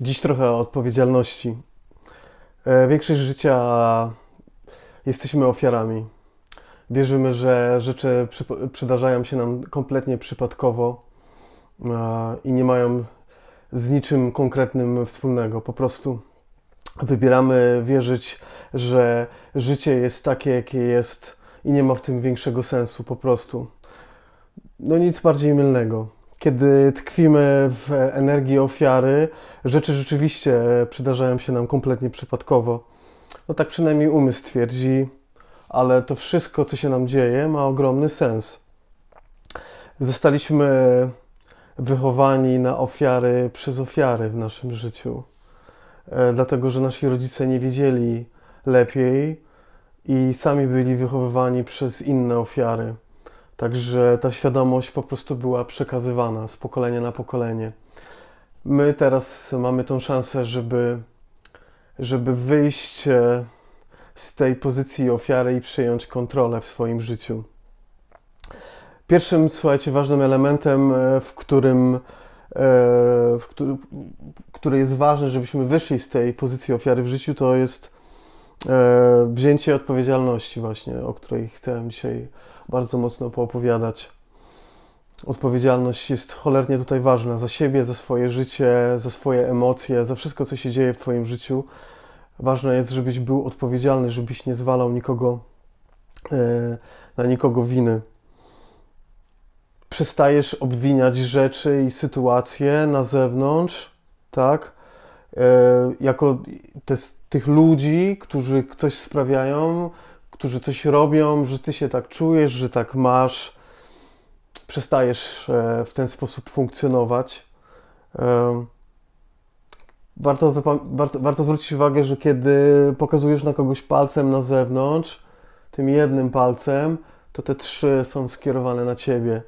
Dziś trochę o odpowiedzialności. E, większość życia jesteśmy ofiarami. Wierzymy, że rzeczy przydarzają się nam kompletnie przypadkowo e, i nie mają z niczym konkretnym wspólnego. Po prostu wybieramy wierzyć, że życie jest takie, jakie jest i nie ma w tym większego sensu po prostu. No nic bardziej mylnego kiedy tkwimy w energii ofiary, rzeczy rzeczywiście przydarzają się nam kompletnie przypadkowo. No tak przynajmniej umysł twierdzi, ale to wszystko, co się nam dzieje, ma ogromny sens. Zostaliśmy wychowani na ofiary przez ofiary w naszym życiu, e, dlatego że nasi rodzice nie wiedzieli lepiej i sami byli wychowywani przez inne ofiary. Także ta świadomość po prostu była przekazywana z pokolenia na pokolenie. My teraz mamy tą szansę, żeby, żeby wyjść e, z tej pozycji ofiary i przejąć kontrolę w swoim życiu. Pierwszym, słuchajcie, ważnym elementem, e, w którym e, w który, który jest ważny, żebyśmy wyszli z tej pozycji ofiary w życiu, to jest wzięcie odpowiedzialności właśnie, o której chciałem dzisiaj bardzo mocno poopowiadać. Odpowiedzialność jest cholernie tutaj ważna za siebie, za swoje życie, za swoje emocje, za wszystko, co się dzieje w Twoim życiu. Ważne jest, żebyś był odpowiedzialny, żebyś nie zwalał nikogo e, na nikogo winy. Przestajesz obwiniać rzeczy i sytuacje na zewnątrz, tak? E, jako te, tych ludzi, którzy coś sprawiają, którzy coś robią, że ty się tak czujesz, że tak masz, przestajesz e, w ten sposób funkcjonować. Warto, warto, warto zwrócić uwagę, że kiedy pokazujesz na kogoś palcem na zewnątrz, tym jednym palcem, to te trzy są skierowane na ciebie.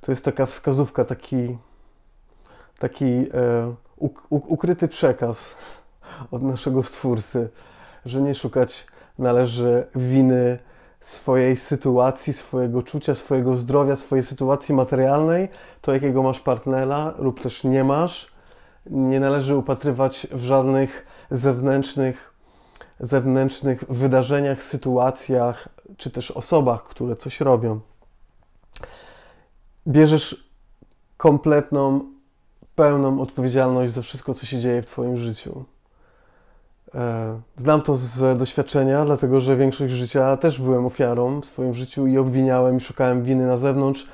To jest taka wskazówka, taki, taki e, ukryty przekaz od naszego stwórcy, że nie szukać należy winy swojej sytuacji, swojego czucia, swojego zdrowia, swojej sytuacji materialnej, to jakiego masz partnera lub też nie masz. Nie należy upatrywać w żadnych zewnętrznych, zewnętrznych wydarzeniach, sytuacjach czy też osobach, które coś robią. Bierzesz kompletną, pełną odpowiedzialność za wszystko, co się dzieje w Twoim życiu. E, znam to z doświadczenia, dlatego że większość życia też byłem ofiarą w swoim życiu i obwiniałem i szukałem winy na zewnątrz.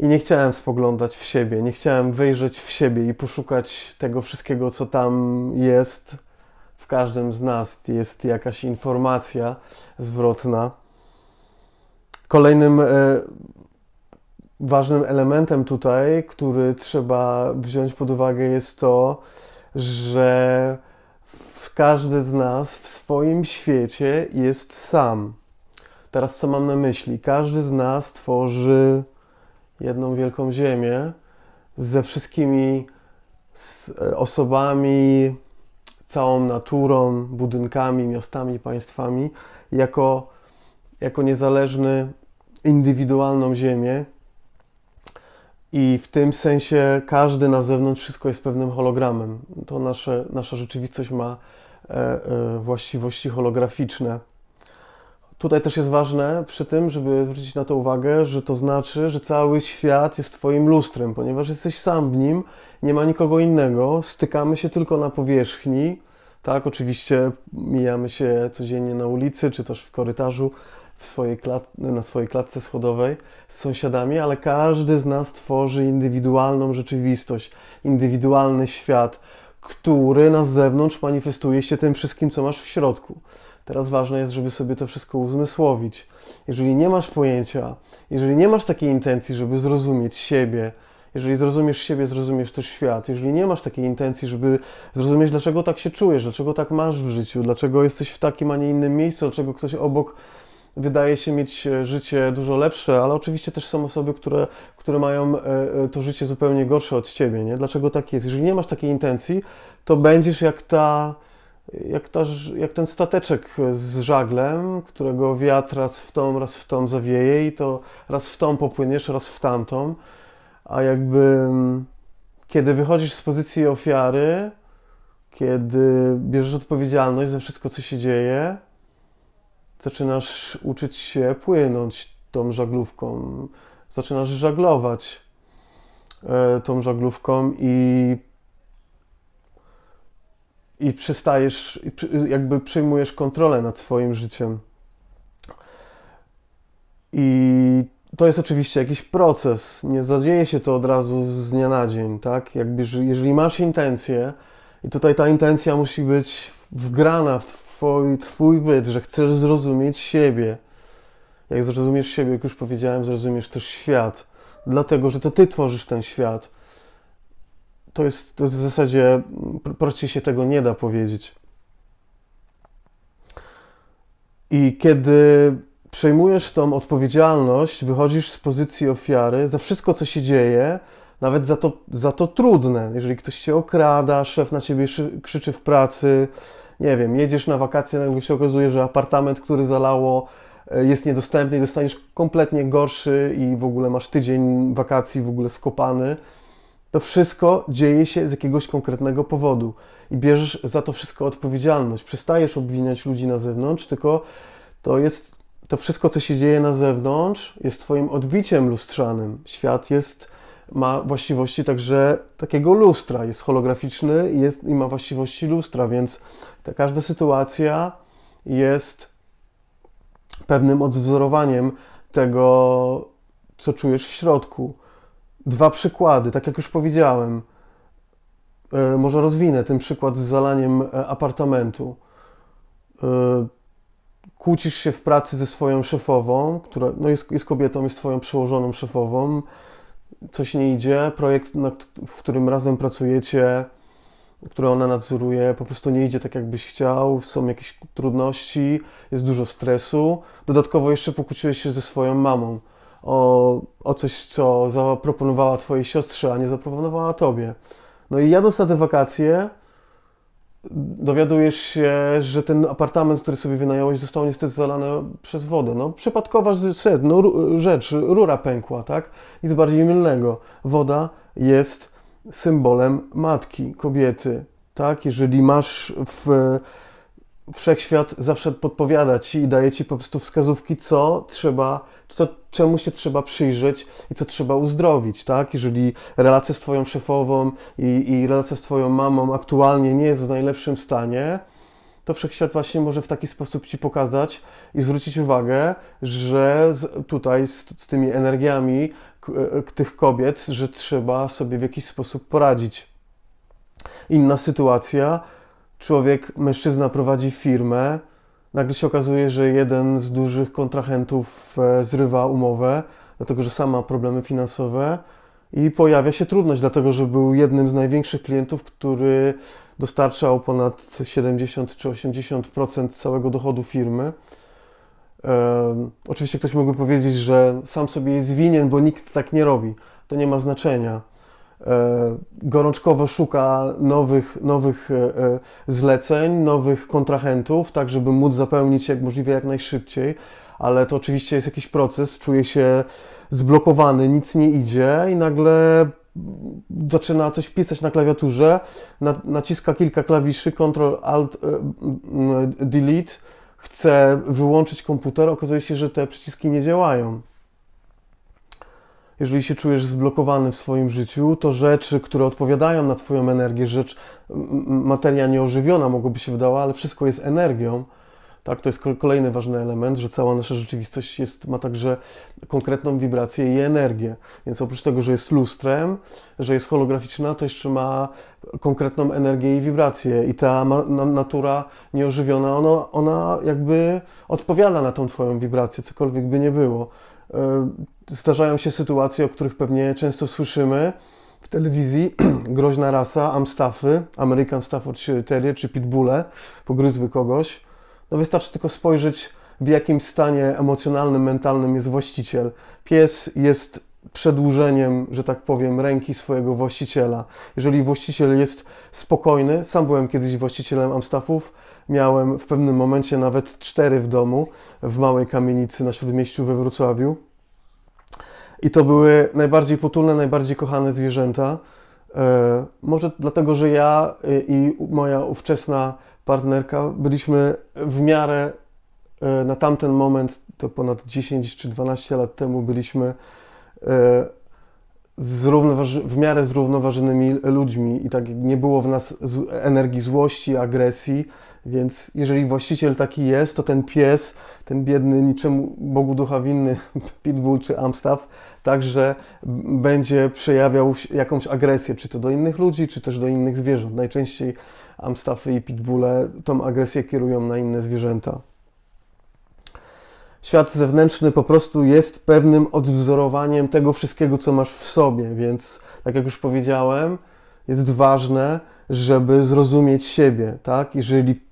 I nie chciałem spoglądać w siebie, nie chciałem wejrzeć w siebie i poszukać tego wszystkiego, co tam jest. W każdym z nas jest jakaś informacja zwrotna. Kolejnym e, ważnym elementem tutaj, który trzeba wziąć pod uwagę, jest to, że każdy z nas w swoim świecie jest sam. Teraz co mam na myśli? Każdy z nas tworzy jedną wielką ziemię ze wszystkimi e, osobami, całą naturą, budynkami, miastami, państwami, jako, jako niezależny, indywidualną ziemię. I w tym sensie każdy na zewnątrz wszystko jest pewnym hologramem. To nasze, nasza rzeczywistość ma E, e, właściwości holograficzne. Tutaj też jest ważne przy tym, żeby zwrócić na to uwagę, że to znaczy, że cały świat jest Twoim lustrem, ponieważ jesteś sam w nim, nie ma nikogo innego, stykamy się tylko na powierzchni. Tak, oczywiście mijamy się codziennie na ulicy czy też w korytarzu w swojej na swojej klatce schodowej z sąsiadami, ale każdy z nas tworzy indywidualną rzeczywistość, indywidualny świat który na zewnątrz manifestuje się tym wszystkim, co masz w środku. Teraz ważne jest, żeby sobie to wszystko uzmysłowić. Jeżeli nie masz pojęcia, jeżeli nie masz takiej intencji, żeby zrozumieć siebie, jeżeli zrozumiesz siebie, zrozumiesz też świat. Jeżeli nie masz takiej intencji, żeby zrozumieć, dlaczego tak się czujesz, dlaczego tak masz w życiu, dlaczego jesteś w takim, a nie innym miejscu, dlaczego ktoś obok wydaje się mieć e, życie dużo lepsze, ale oczywiście też są osoby, które, które mają e, e, to życie zupełnie gorsze od ciebie. Nie? Dlaczego tak jest? Jeżeli nie masz takiej intencji, to będziesz jak ta. Jak, ta, jak ten stateczek z żaglem, którego wiatr raz w tą, raz w tą zawieje i to raz w tą popłyniesz, raz w tamtą, a jakby mm, kiedy wychodzisz z pozycji ofiary, kiedy bierzesz odpowiedzialność za wszystko, co się dzieje, zaczynasz uczyć się płynąć tą żaglówką, zaczynasz żaglować e, tą żaglówką i i przystajesz, jakby przyjmujesz kontrolę nad swoim życiem. I to jest oczywiście jakiś proces. Nie zadzieje się to od razu z dnia na dzień, tak? Jakby, jeżeli masz intencję, i tutaj ta intencja musi być wgrana w twój, twój byt, że chcesz zrozumieć siebie. Jak zrozumiesz siebie, jak już powiedziałem, zrozumiesz też świat, dlatego że to ty tworzysz ten świat. To jest, to jest w zasadzie, prościej się tego nie da powiedzieć. I kiedy przejmujesz tą odpowiedzialność, wychodzisz z pozycji ofiary za wszystko, co się dzieje, nawet za to, za to trudne. Jeżeli ktoś cię okrada, szef na ciebie krzyczy w pracy, nie wiem, jedziesz na wakacje, nagle się okazuje, że apartament, który zalało, e, jest niedostępny i dostaniesz kompletnie gorszy i w ogóle masz tydzień wakacji w ogóle skopany. To wszystko dzieje się z jakiegoś konkretnego powodu i bierzesz za to wszystko odpowiedzialność. Przestajesz obwiniać ludzi na zewnątrz, tylko to jest to wszystko, co się dzieje na zewnątrz, jest Twoim odbiciem lustrzanym. Świat jest ma właściwości także takiego lustra. Jest holograficzny jest, i ma właściwości lustra, więc ta każda sytuacja jest pewnym odwzorowaniem tego, co czujesz w środku. Dwa przykłady, tak jak już powiedziałem. E, może rozwinę ten przykład z zalaniem e, apartamentu. E, kłócisz się w pracy ze swoją szefową, która no jest, jest kobietą, jest twoją przełożoną szefową coś nie idzie, projekt, w którym razem pracujecie, który ona nadzoruje, po prostu nie idzie tak, jakbyś chciał, są jakieś trudności, jest dużo stresu. Dodatkowo jeszcze pokłóciłeś się ze swoją mamą o, o coś, co zaproponowała twojej siostrze, a nie zaproponowała tobie. No i jadąc na te wakacje, dowiadujesz się, że ten apartament, który sobie wynająłeś, został niestety zalany przez wodę. No, przypadkowa rzecz, no, rzecz, rura pękła, tak? Nic bardziej mylnego. Woda jest symbolem matki, kobiety, tak? Jeżeli masz w wszechświat zawsze podpowiada ci i daje ci po prostu wskazówki, co trzeba, co, czemu się trzeba przyjrzeć i co trzeba uzdrowić, tak? Jeżeli relacja z twoją szefową i, i relacja z twoją mamą aktualnie nie jest w najlepszym stanie, to wszechświat właśnie może w taki sposób ci pokazać i zwrócić uwagę, że z, tutaj z, z tymi energiami k, e, tych kobiet, że trzeba sobie w jakiś sposób poradzić. Inna sytuacja, człowiek, mężczyzna prowadzi firmę, nagle się okazuje, że jeden z dużych kontrahentów e, zrywa umowę, dlatego że sama ma problemy finansowe i pojawia się trudność, dlatego że był jednym z największych klientów, który dostarczał ponad 70 czy 80% całego dochodu firmy. E, oczywiście ktoś mógłby powiedzieć, że sam sobie jest winien, bo nikt tak nie robi. To nie ma znaczenia. E, gorączkowo szuka nowych, nowych e, e, zleceń, nowych kontrahentów, tak żeby móc zapełnić jak możliwie jak najszybciej, ale to oczywiście jest jakiś proces, czuje się zblokowany, nic nie idzie i nagle zaczyna coś pisać na klawiaturze, naciska kilka klawiszy, Ctrl Alt Delete, chce wyłączyć komputer, okazuje się, że te przyciski nie działają jeżeli się czujesz zblokowany w swoim życiu, to rzeczy, które odpowiadają na Twoją energię, rzecz, materia nieożywiona mogłoby się wydała, ale wszystko jest energią. Tak, to jest kolejny ważny element, że cała nasza rzeczywistość jest, ma także konkretną wibrację i energię. Więc oprócz tego, że jest lustrem, że jest holograficzna, to jeszcze ma konkretną energię i wibrację. I ta natura nieożywiona, ona, ona jakby odpowiada na tą Twoją wibrację, cokolwiek by nie było. E, zdarzają się sytuacje, o których pewnie często słyszymy w telewizji. Groźna rasa, Amstaffy, American Stafford Terrier czy Pitbulle pogryzły kogoś. No wystarczy tylko spojrzeć, w jakim stanie emocjonalnym, mentalnym jest właściciel. Pies jest przedłużeniem, że tak powiem, ręki swojego właściciela. Jeżeli właściciel jest spokojny, sam byłem kiedyś właścicielem Amstaffów, miałem w pewnym momencie nawet cztery w domu w małej kamienicy na śródmieściu we Wrocławiu. I to były najbardziej potulne, najbardziej kochane zwierzęta. E, może dlatego, że ja e, i moja ówczesna partnerka byliśmy w miarę e, na tamten moment, to ponad 10 czy 12 lat temu, byliśmy E, w miarę zrównoważonymi ludźmi i tak nie było w nas energii złości, agresji, więc jeżeli właściciel taki jest, to ten pies, ten biedny, niczemu Bogu ducha winny pitbull czy amstaff, także będzie przejawiał jakąś agresję, czy to do innych ludzi, czy też do innych zwierząt. Najczęściej amstaffy i pitbulle tą agresję kierują na inne zwierzęta świat zewnętrzny po prostu jest pewnym odwzorowaniem tego wszystkiego, co masz w sobie, więc tak jak już powiedziałem, jest ważne, żeby zrozumieć siebie, tak? Jeżeli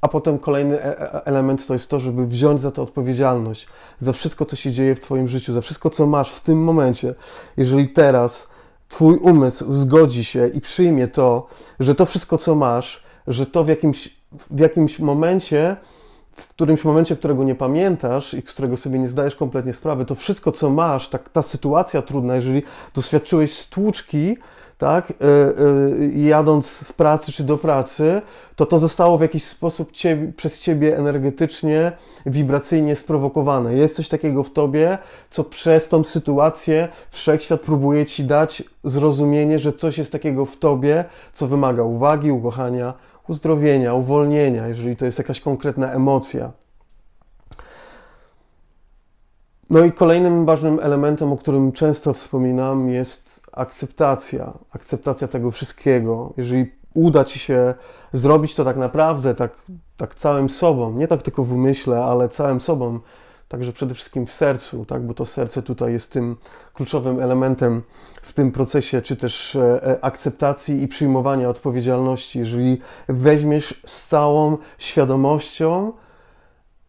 a potem kolejny e, e, element to jest to, żeby wziąć za to odpowiedzialność, za wszystko, co się dzieje w Twoim życiu, za wszystko, co masz w tym momencie. Jeżeli teraz Twój umysł zgodzi się i przyjmie to, że to wszystko, co masz, że to w jakimś, w jakimś momencie w którymś momencie, którego nie pamiętasz i z którego sobie nie zdajesz kompletnie sprawy, to wszystko, co masz, tak, ta sytuacja trudna, jeżeli doświadczyłeś stłuczki, tak, e, e, jadąc z pracy czy do pracy, to to zostało w jakiś sposób ciebie, przez ciebie energetycznie, wibracyjnie sprowokowane. Jest coś takiego w tobie, co przez tą sytuację wszechświat próbuje ci dać zrozumienie, że coś jest takiego w tobie, co wymaga uwagi, ukochania, uzdrowienia, uwolnienia, jeżeli to jest jakaś konkretna emocja. No i kolejnym ważnym elementem, o którym często wspominam, jest akceptacja. Akceptacja tego wszystkiego. Jeżeli uda ci się zrobić to tak naprawdę, tak, tak całym sobą, nie tak tylko w umyśle, ale całym sobą, także przede wszystkim w sercu, tak? bo to serce tutaj jest tym kluczowym elementem w tym procesie, czy też e, e, akceptacji i przyjmowania odpowiedzialności. Jeżeli weźmiesz z całą świadomością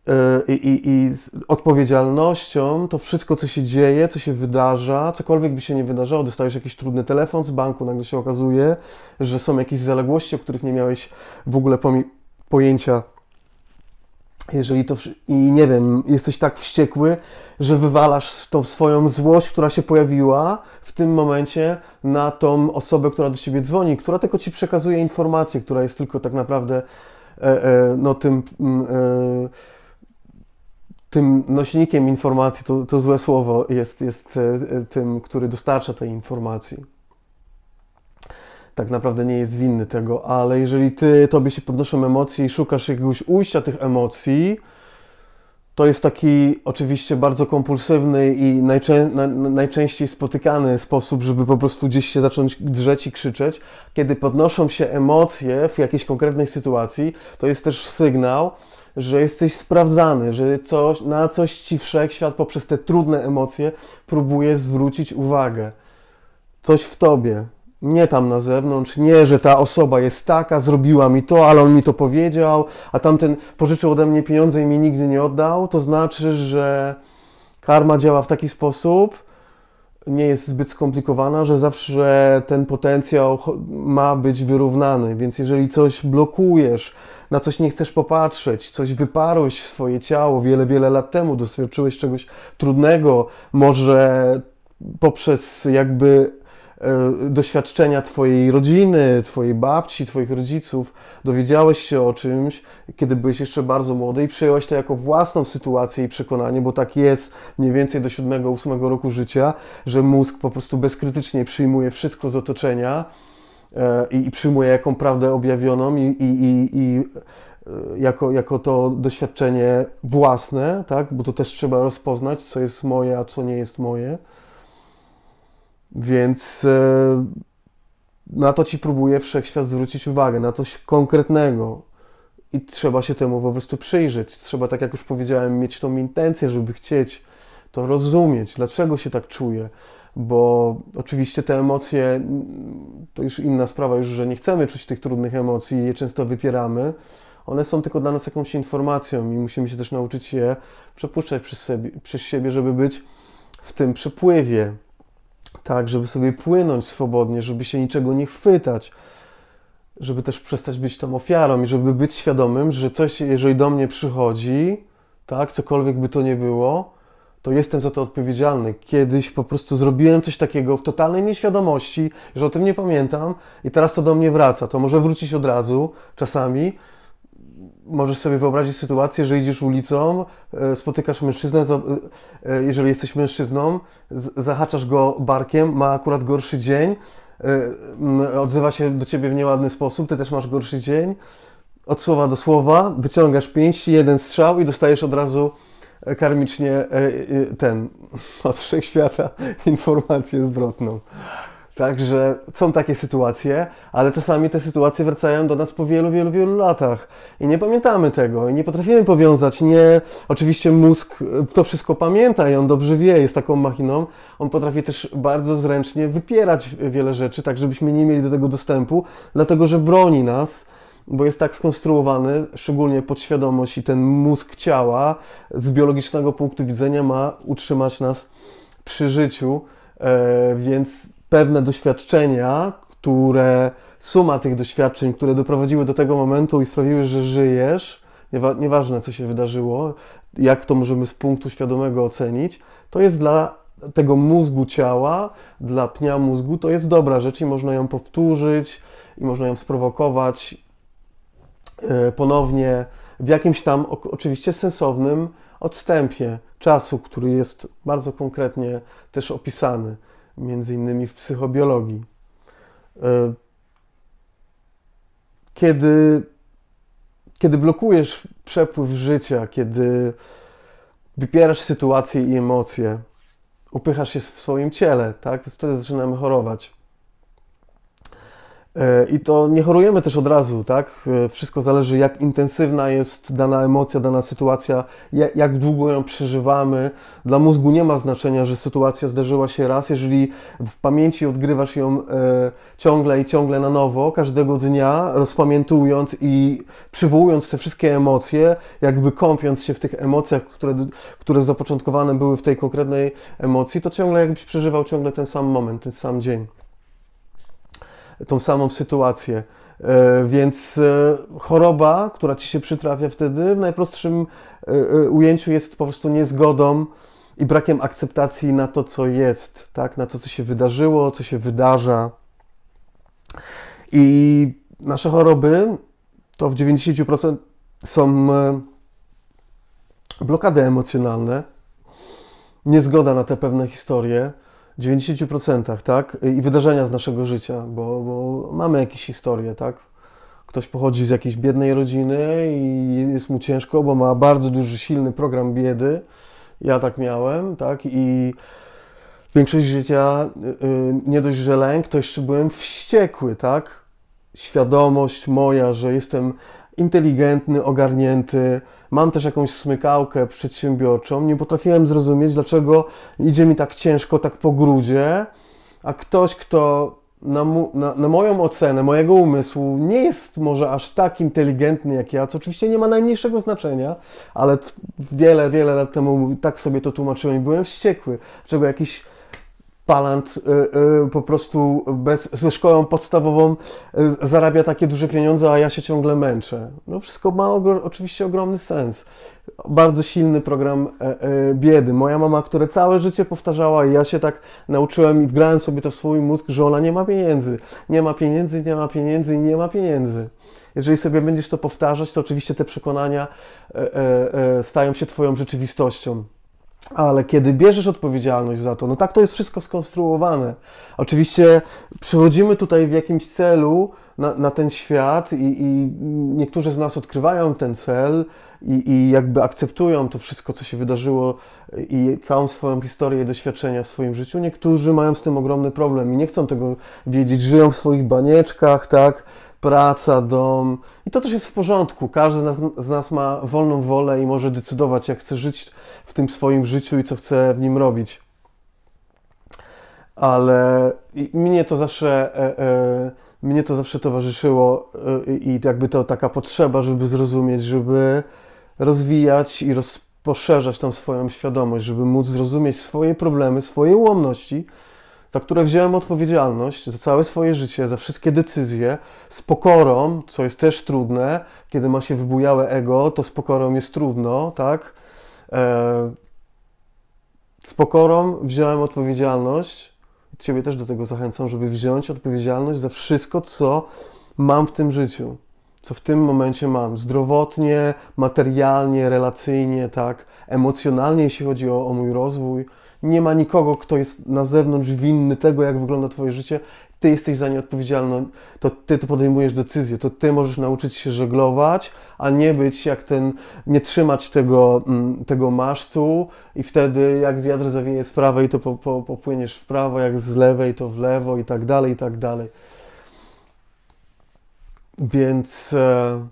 e, i, i, i odpowiedzialnością to wszystko, co się dzieje, co się wydarza, cokolwiek by się nie wydarzało, dostajesz jakiś trudny telefon z banku, nagle się okazuje, że są jakieś zaległości, o których nie miałeś w ogóle pojęcia jeżeli to i nie wiem, jesteś tak wściekły, że wywalasz tą swoją złość, która się pojawiła w tym momencie na tą osobę, która do ciebie dzwoni, która tylko ci przekazuje informację, która jest tylko tak naprawdę e, e, no tym mm, e, tym nośnikiem informacji, to, to złe słowo jest, jest e, e, tym, który dostarcza tej informacji tak naprawdę nie jest winny tego, ale jeżeli ty, tobie się podnoszą emocje i szukasz jakiegoś ujścia tych emocji, to jest taki oczywiście bardzo kompulsywny i najczę na najczęściej spotykany sposób, żeby po prostu gdzieś się zacząć drzeć i krzyczeć. Kiedy podnoszą się emocje w jakiejś konkretnej sytuacji, to jest też sygnał, że jesteś sprawdzany, że coś, na coś ci wszechświat poprzez te trudne emocje próbuje zwrócić uwagę. Coś w tobie, nie tam na zewnątrz, nie, że ta osoba jest taka, zrobiła mi to, ale on mi to powiedział, a tamten pożyczył ode mnie pieniądze i mi nigdy nie oddał, to znaczy, że karma działa w taki sposób, nie jest zbyt skomplikowana, że zawsze ten potencjał ma być wyrównany. Więc jeżeli coś blokujesz, na coś nie chcesz popatrzeć, coś wyparłeś w swoje ciało wiele, wiele lat temu, doświadczyłeś czegoś trudnego, może poprzez jakby E, doświadczenia Twojej rodziny, Twojej babci, Twoich rodziców, dowiedziałeś się o czymś, kiedy byłeś jeszcze bardzo młody i przyjąłeś to jako własną sytuację i przekonanie, bo tak jest mniej więcej do 7-8 roku życia, że mózg po prostu bezkrytycznie przyjmuje wszystko z otoczenia e, i, przyjmuje jaką prawdę objawioną i, i, i e, jako, jako to doświadczenie własne, tak? bo to też trzeba rozpoznać, co jest moje, a co nie jest moje. Więc e, na to ci próbuje wszechświat zwrócić uwagę, na coś konkretnego. I trzeba się temu po prostu przyjrzeć. Trzeba, tak jak już powiedziałem, mieć tą intencję, żeby chcieć to rozumieć, dlaczego się tak czuję. Bo oczywiście te emocje to już inna sprawa, już że nie chcemy czuć tych trudnych emocji i je często wypieramy. One są tylko dla nas jakąś informacją i musimy się też nauczyć je przepuszczać przez siebie, przez siebie żeby być w tym przepływie tak, żeby sobie płynąć swobodnie, żeby się niczego nie chwytać, żeby też przestać być tą ofiarą i żeby być świadomym, że coś, jeżeli do mnie przychodzi, tak, cokolwiek by to nie było, to jestem za to odpowiedzialny. Kiedyś po prostu zrobiłem coś takiego w totalnej nieświadomości, że o tym nie pamiętam i teraz to do mnie wraca. To może wrócić od razu czasami, możesz sobie wyobrazić sytuację, że idziesz ulicą, e, spotykasz mężczyznę, e, e, jeżeli jesteś mężczyzną, zahaczasz go barkiem, ma akurat gorszy dzień, odzywa się do ciebie w nieładny sposób, ty też masz gorszy dzień. Od słowa do słowa wyciągasz pięści, jeden strzał i dostajesz od razu karmicznie ten od wszechświata informację zwrotną. Także są takie sytuacje, ale czasami te sytuacje wracają do nas po wielu, wielu, wielu latach i nie pamiętamy tego i nie potrafimy powiązać. Nie, oczywiście mózg e, to wszystko pamięta i on dobrze wie, jest taką machiną. On potrafi też bardzo zręcznie wypierać wiele rzeczy, tak żebyśmy nie mieli do tego dostępu, dlatego że broni nas bo jest tak skonstruowany, szczególnie podświadomość i ten mózg ciała z biologicznego punktu widzenia ma utrzymać nas przy życiu, e, więc pewne doświadczenia, które suma tych doświadczeń, które doprowadziły do tego momentu i sprawiły, że żyjesz, nieważne co się wydarzyło, jak to możemy z punktu świadomego ocenić, to jest dla tego mózgu ciała, dla pnia mózgu, to jest dobra rzecz i można ją powtórzyć i można ją sprowokować e, ponownie w jakimś tam oczywiście sensownym odstępie czasu, który jest bardzo konkretnie też opisany między innymi w psychobiologii. E, kiedy, kiedy blokujesz przepływ życia, kiedy wypierasz sytuacje i emocje, upychasz się w swoim ciele, tak? Wtedy zaczynamy chorować. E, I to nie chorujemy też od razu, tak? E, wszystko zależy, jak intensywna jest dana emocja, dana sytuacja, jak długo ją przeżywamy. Dla mózgu nie ma znaczenia, że sytuacja zdarzyła się raz. Jeżeli w pamięci odgrywasz ją e, ciągle i ciągle na nowo, każdego dnia, rozpamiętując i przywołując te wszystkie emocje, jakby kąpiąc się w tych emocjach, które, które zapoczątkowane były w tej konkretnej emocji, to ciągle jakbyś przeżywał ciągle ten sam moment, ten sam dzień tą samą sytuację. E, więc e, choroba, która ci się przytrafia wtedy, w najprostszym e, ujęciu jest po prostu niezgodą i brakiem akceptacji na to, co jest, tak? na to, co się wydarzyło, co się wydarza. I nasze choroby to w 90% są blokady emocjonalne, niezgoda na te pewne historie, 90%, tak? I wydarzenia z naszego życia, bo, bo mamy jakieś historie, tak? Ktoś pochodzi z jakiejś biednej rodziny i jest mu ciężko, bo ma bardzo duży, silny program biedy. Ja tak miałem, tak? I większość życia y, y, nie dość, że lęk, to jeszcze byłem wściekły, tak? Świadomość moja, że jestem inteligentny, ogarnięty, mam też jakąś smykałkę przedsiębiorczą. Nie potrafiłem zrozumieć, dlaczego idzie mi tak ciężko, tak po grudzie, a ktoś, kto na, mu, na, na, moją ocenę, mojego umysłu, nie jest może aż tak inteligentny jak ja, co oczywiście nie ma najmniejszego znaczenia, ale wiele, wiele lat temu tak sobie to tłumaczyłem i byłem wściekły, czego jakiś palant y, y, po prostu bez, ze szkołą podstawową y, zarabia takie duże pieniądze, a ja się ciągle męczę. No wszystko ma oczywiście ogromny sens. Bardzo silny program e, e, biedy. Moja mama, które całe życie powtarzała i ja się tak nauczyłem i wgrałem sobie to w swój mózg, że ona nie ma pieniędzy. Nie ma pieniędzy, nie ma pieniędzy i nie ma pieniędzy. Jeżeli sobie będziesz to powtarzać, to oczywiście te przekonania e, stają się Twoją rzeczywistością. Ale kiedy bierzesz odpowiedzialność za to, no tak to jest wszystko skonstruowane. Oczywiście przychodzimy tutaj w jakimś celu na, na ten świat i, i, niektórzy z nas odkrywają ten cel i, i, jakby akceptują to wszystko, co się wydarzyło i całą swoją historię i doświadczenia w swoim życiu. Niektórzy mają z tym ogromny problem i nie chcą tego wiedzieć, żyją w swoich banieczkach, tak? praca, dom. I to też jest w porządku. Każdy z nas ma wolną wolę i może decydować, jak chce żyć w tym swoim życiu i co chce w nim robić. Ale mnie to zawsze, e, e, mnie to zawsze towarzyszyło e, i jakby to taka potrzeba, żeby zrozumieć, żeby rozwijać i poszerzać tą swoją świadomość, żeby móc zrozumieć swoje problemy, swoje ułomności, za które wziąłem odpowiedzialność za całe swoje życie, za wszystkie decyzje, z pokorą, co jest też trudne, kiedy ma się wybujałe ego, to z pokorą jest trudno, tak? E, z pokorą wziąłem odpowiedzialność. Ciebie też do tego zachęcam, żeby wziąć odpowiedzialność za wszystko, co mam w tym życiu, co w tym momencie mam zdrowotnie, materialnie, relacyjnie, tak, emocjonalnie, jeśli chodzi o, o mój rozwój nie ma nikogo, kto jest na zewnątrz winny tego, jak wygląda Twoje życie. Ty jesteś za nie odpowiedzialny, to ty to podejmujesz decyzję, to ty możesz nauczyć się żeglować, a nie być jak ten, nie trzymać tego, mm, tego masztu i wtedy jak wiatr zawieje z prawej, to po, po, popłyniesz w prawo, jak z lewej, to w lewo i tak dalej, i tak dalej. Więc... E,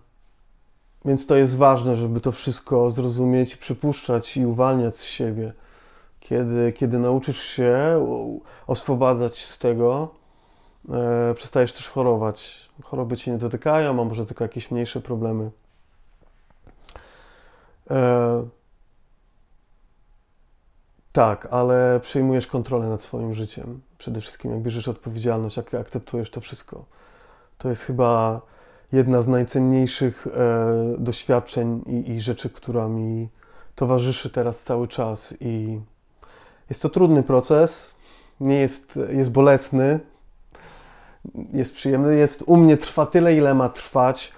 więc to jest ważne, żeby to wszystko zrozumieć, przypuszczać i uwalniać z siebie. Kiedy, kiedy nauczysz się oswobadzać z tego, e, przestajesz też chorować. Choroby cię nie dotykają, a może tylko jakieś mniejsze problemy. E, tak, ale przejmujesz kontrolę nad swoim życiem. Przede wszystkim, jak bierzesz odpowiedzialność, jak akceptujesz to wszystko. To jest chyba jedna z najcenniejszych e, doświadczeń i, i, rzeczy, która mi towarzyszy teraz cały czas i jest to trudny proces, nie jest, jest bolesny, jest przyjemny. Jest u mnie trwa tyle, ile ma trwać.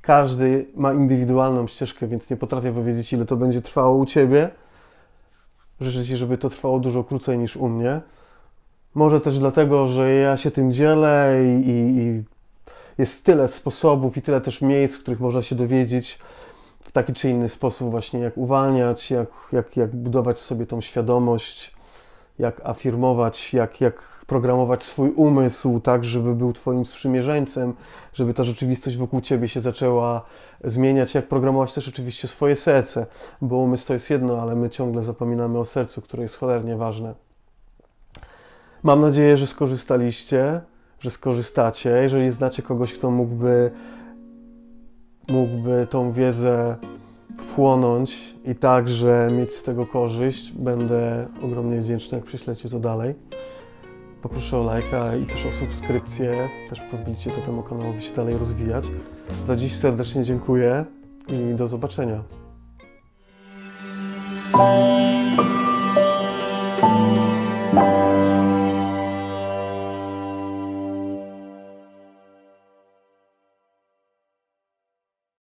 Każdy ma indywidualną ścieżkę, więc nie potrafię powiedzieć, ile to będzie trwało u ciebie. Życzę ci, żeby to trwało dużo krócej niż u mnie. Może też dlatego, że ja się tym dzielę i, i, i jest tyle sposobów i tyle też miejsc, w których można się dowiedzieć, w taki czy inny sposób właśnie jak uwalniać, jak, jak, jak budować sobie tą świadomość, jak afirmować, jak, jak programować swój umysł tak, żeby był Twoim sprzymierzeńcem, żeby ta rzeczywistość wokół Ciebie się zaczęła zmieniać, jak programować też oczywiście swoje serce, bo umysł to jest jedno, ale my ciągle zapominamy o sercu, które jest cholernie ważne. Mam nadzieję, że skorzystaliście, że skorzystacie. Jeżeli znacie kogoś, kto mógłby mógłby tą wiedzę wchłonąć i także mieć z tego korzyść, będę ogromnie wdzięczny, jak prześlecie to dalej. Poproszę o lajka i też o subskrypcję, też pozwolicie to temu kanałowi się dalej rozwijać. Za dziś serdecznie dziękuję i do zobaczenia.